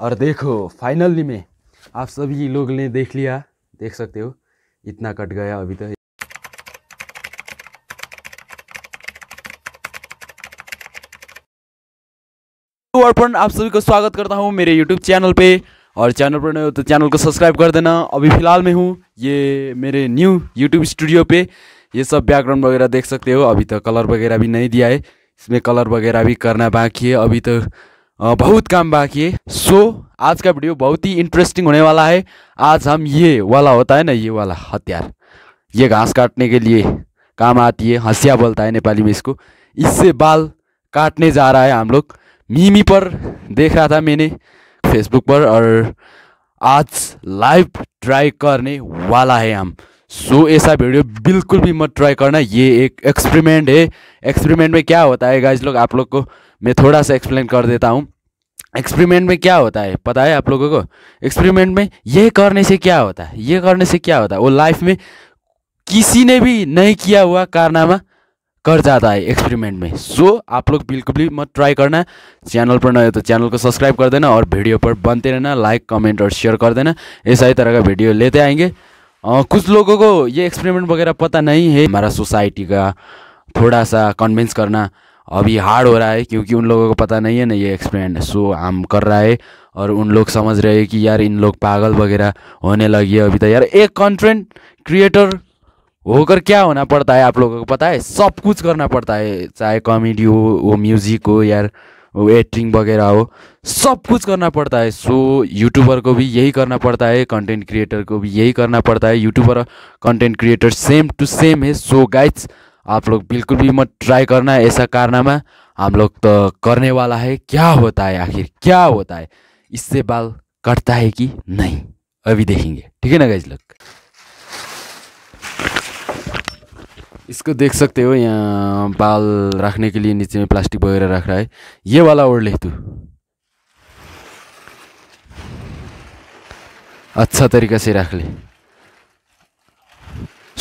और देखो फाइनली में आप सभी लोग ने देख लिया देख सकते हो इतना कट गया अभी तक तो अर्पण आप सभी को स्वागत करता हूँ मेरे YouTube चैनल पे और चैनल पर नहीं हो तो चैनल को सब्सक्राइब कर देना अभी फ़िलहाल मैं हूँ ये मेरे न्यू यूट्यूब स्टूडियो पे ये सब बैकग्राउंड वगैरह देख सकते हो अभी तक कलर वगैरह भी नहीं दिया है इसमें कलर वगैरह भी करना बाकी है अभी तक बहुत काम बाकी है सो आज का वीडियो बहुत ही इंटरेस्टिंग होने वाला है आज हम ये वाला होता है ना ये वाला हथियार ये घास काटने के लिए काम आती है हसिया बोलता है नेपाली में इसको इससे बाल काटने जा रहा है हम लोग मीमी पर देख रहा था मैंने फेसबुक पर और आज लाइव ट्राई करने वाला है हम सो ऐसा वीडियो बिल्कुल भी मत ट्राई करना ये एक एक्सपेरिमेंट है एक्सपेरिमेंट में क्या होता है गाइज लोग आप लोग को मैं थोड़ा सा एक्सप्लेन कर देता हूँ एक्सपेरिमेंट में क्या होता है पता है आप लोगों को एक्सपेरिमेंट में ये करने से क्या होता है ये करने से क्या होता है वो लाइफ में किसी ने भी नहीं किया हुआ कारनामा कर जाता है एक्सपेरिमेंट में सो so, आप लोग बिल्कुल भी मत ट्राई करना चैनल पर नए तो चैनल को सब्सक्राइब कर देना और वीडियो पर बनते रहना लाइक कमेंट और शेयर कर देना ऐसा ही तरह का वीडियो लेते आएंगे आ, कुछ लोगों को ये एक्सपेरिमेंट वगैरह पता नहीं है हमारा सोसाइटी का थोड़ा सा कन्विंस करना अभी हार्ड हो रहा है क्योंकि उन लोगों को पता नहीं है ना ये एक्सप्लेन सो हम कर रहा है और उन लोग समझ रहे हैं कि यार इन लोग पागल वगैरह होने लगी है अभी तो यार एक कंटेंट क्रिएटर होकर क्या होना पड़ता है आप लोगों को पता है सब कुछ करना पड़ता है चाहे कॉमेडी हो वो म्यूज़िक हो यार वो एक्टिंग वगैरह हो सब कुछ करना पड़ता है सो यूट्यूबर को भी यही करना पड़ता है कंटेंट क्रिएटर को भी यही करना पड़ता है YouTuber content creator same to same है सो गाइड्स आप लोग बिल्कुल भी मत ट्राई करना ऐसा कारनामा हम लोग तो करने वाला है क्या होता है आखिर क्या होता है इससे बाल कटता है कि नहीं अभी देखेंगे ठीक है ना गाइज लोग इसको देख सकते हो यहाँ बाल रखने के लिए नीचे में प्लास्टिक वगैरह रख रहा है ये वाला ओढ़ ले तू अच्छा तरीका से रख ले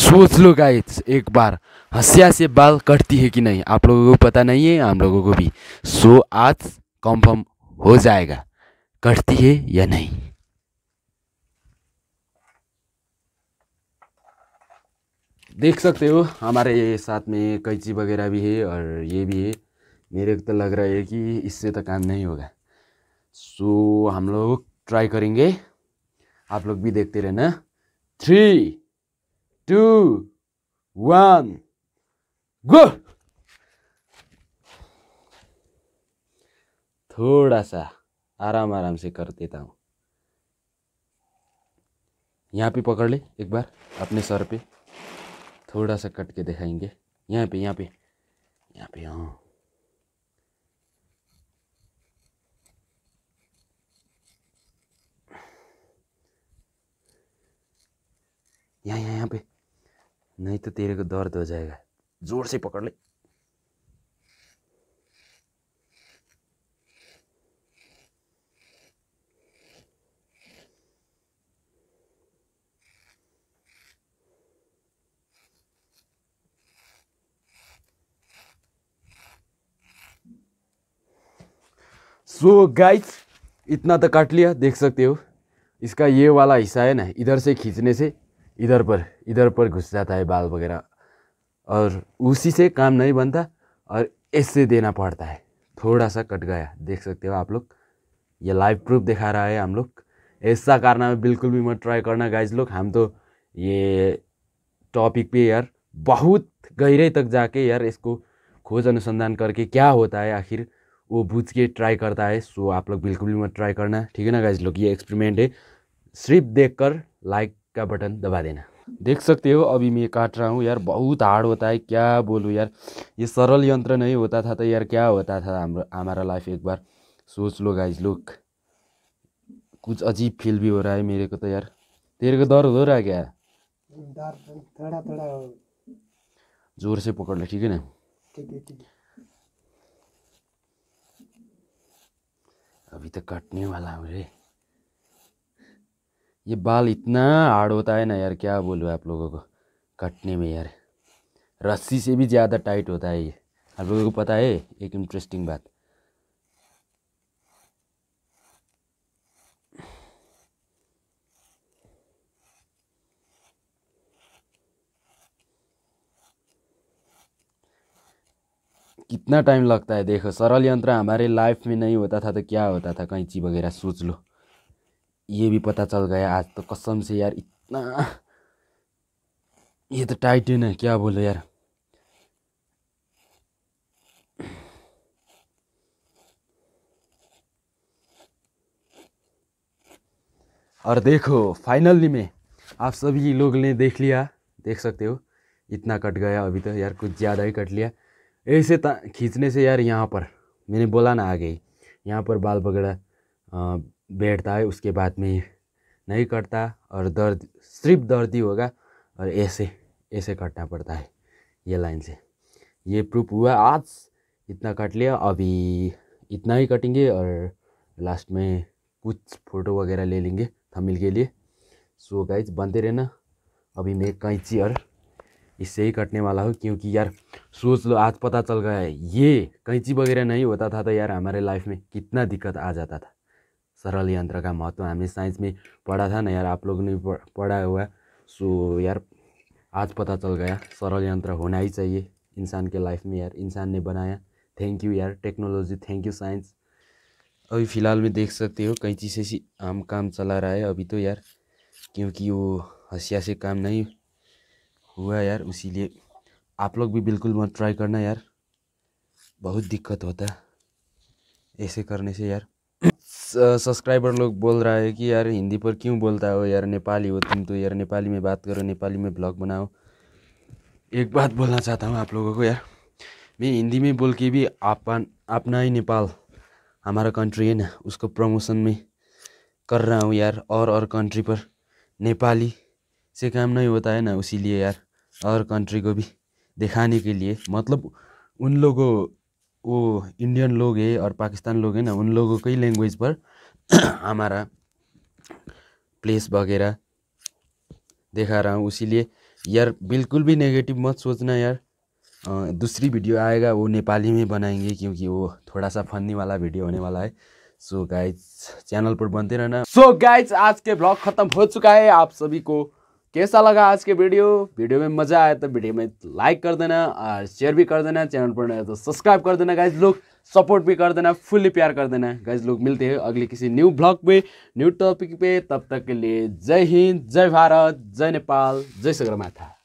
सोच लो गाइस एक बार हंसिया से बाल कटती है कि नहीं आप लोगों को पता नहीं है हम लोगों को भी सो आज कंफर्म हो जाएगा कटती है या नहीं देख सकते हो हमारे साथ में कैची वगैरह भी है और ये भी है मेरे को तो लग रहा है कि इससे तो काम नहीं होगा सो हम लोग ट्राई करेंगे आप लोग भी देखते रहना थ्री टू वन गो थोड़ा सा आराम आराम से कर देता हूँ यहाँ पे पकड़ ले एक बार अपने सर पे थोड़ा सा कट के दिखाएंगे यहाँ पे यहाँ पे यहाँ पे हाँ यहाँ यहाँ यहाँ पे नहीं तो तेरे को दर्द हो जाएगा जोर से पकड़ ले सो so गाइस इतना तो काट लिया देख सकते हो इसका ये वाला हिस्सा है ना इधर से खींचने से इधर पर इधर पर घुस जाता है बाल वगैरह और उसी से काम नहीं बनता और ऐसे देना पड़ता है थोड़ा सा कट गया देख सकते हो आप लोग ये लाइव प्रूफ दिखा रहा है हम लोग ऐसा करना में बिल्कुल भी मत ट्राई करना गाइज लोग हम तो ये टॉपिक पे यार बहुत गहरे तक जाके यार इसको खोज अनुसंधान करके क्या होता है आखिर वो बूझ के ट्राई करता है सो आप लोग बिल्कुल भी मत ट्राई करना ठीक है ना गाइज लोग ये एक्सपेरिमेंट है सिर्फ कर लाइक का बटन दबा देना देख सकते हो अभी मैं काट रहा हूँ यार बहुत हार्ड होता है क्या बोलूँ यार ये सरल यंत्र नहीं होता था तो यार क्या होता था हम हमारा लाइफ एक बार सोच लो गाइज लुक कुछ अजीब फील भी हो रहा है मेरे को तो यार तेरे को दर्द हो रहा है क्या थोड़ा थोड़ा जोर से पकड़ ले ठीक है ना अभी तो कटने वाला हूँ रे ये बाल इतना हार्ड होता है ना यार क्या बोलूँ आप लोगों को कटने में यार रस्सी से भी ज़्यादा टाइट होता है ये आप लोगों को पता है एक इंटरेस्टिंग बात कितना टाइम लगता है देखो सरल यंत्र हमारे लाइफ में नहीं होता था तो क्या होता था कैंची वगैरह सोच लो ये भी पता चल गया आज तो कसम से यार इतना ये तो टाइटन है क्या बोलो यार और देखो फाइनली में आप सभी लोग ने देख लिया देख सकते हो इतना कट गया अभी तो यार कुछ ज़्यादा ही कट लिया ऐसे खींचने से यार यहाँ पर मैंने बोला ना आ गई यहाँ पर बाल बगड़ा बैठता है उसके बाद में नहीं कटता और दर्द सिर्फ दर्द ही होगा और ऐसे ऐसे कटना पड़ता है ये लाइन से ये प्रूफ हुआ आज इतना कट लिया अभी इतना ही कटेंगे और लास्ट में कुछ फ़ोटो वगैरह ले लेंगे थमिल के लिए सो गाइज बनते रहना अभी मैं कैंची और इससे ही कटने वाला हूँ क्योंकि यार सोच लो आज पता चल गया है ये कैंची वगैरह नहीं होता था तो यार हमारे लाइफ में कितना दिक्कत आ जाता था सरल यंत्र का महत्व हमने साइंस में पढ़ा था ना यार आप लोग ने भी पढ़ा हुआ सो यार आज पता चल गया सरल यंत्र होना ही चाहिए इंसान के लाइफ में यार इंसान ने बनाया थैंक यू यार टेक्नोलॉजी थैंक यू साइंस अभी फ़िलहाल में देख सकते हो चीज़ से आम काम चला रहा है अभी तो यार क्योंकि वो हसिया से काम नहीं हुआ यार उसीलिए आप लोग भी बिल्कुल मत ट्राई करना यार बहुत दिक्कत होता है ऐसे करने से यार सब्सक्राइबर लोग बोल रहा है कि यार हिंदी पर क्यों बोलता हो यार नेपाली हो तुम तो यार नेपाली में बात करो नेपाली में ब्लॉग बनाओ एक बात बोलना चाहता हूँ आप लोगों को यार मैं हिंदी में बोल के भी आप अपना ही नेपाल हमारा कंट्री है ना उसको प्रमोशन में कर रहा हूँ यार और और कंट्री पर नेपाली से काम नहीं होता है ना उसीलिए यार और कंट्री को भी दिखाने के लिए मतलब उन लोगों वो इंडियन लोग है और पाकिस्तान लोग हैं ना उन लोगों के लैंग्वेज पर हमारा प्लेस वगैरह देखा रहा हूँ उसीलिए यार बिल्कुल भी नेगेटिव मत सोचना यार दूसरी वीडियो आएगा वो नेपाली में बनाएंगे क्योंकि वो थोड़ा सा फनी वाला वीडियो होने वाला है सो गाइज चैनल पर बनते रहना सो so गाइज आज के ब्लॉग खत्म हो चुका है आप सभी को कैसा लगा आज के वीडियो वीडियो में मजा आया तो वीडियो में लाइक कर देना और शेयर भी कर देना चैनल पर नया तो सब्सक्राइब कर देना गाइज लोग सपोर्ट भी कर देना फुल्ली प्यार कर देना गाइज लोग मिलते हैं अगले किसी न्यू ब्लॉग पे न्यू टॉपिक पे तब तक के लिए जय हिंद जय भारत जय नेपाल जय सगरमाथा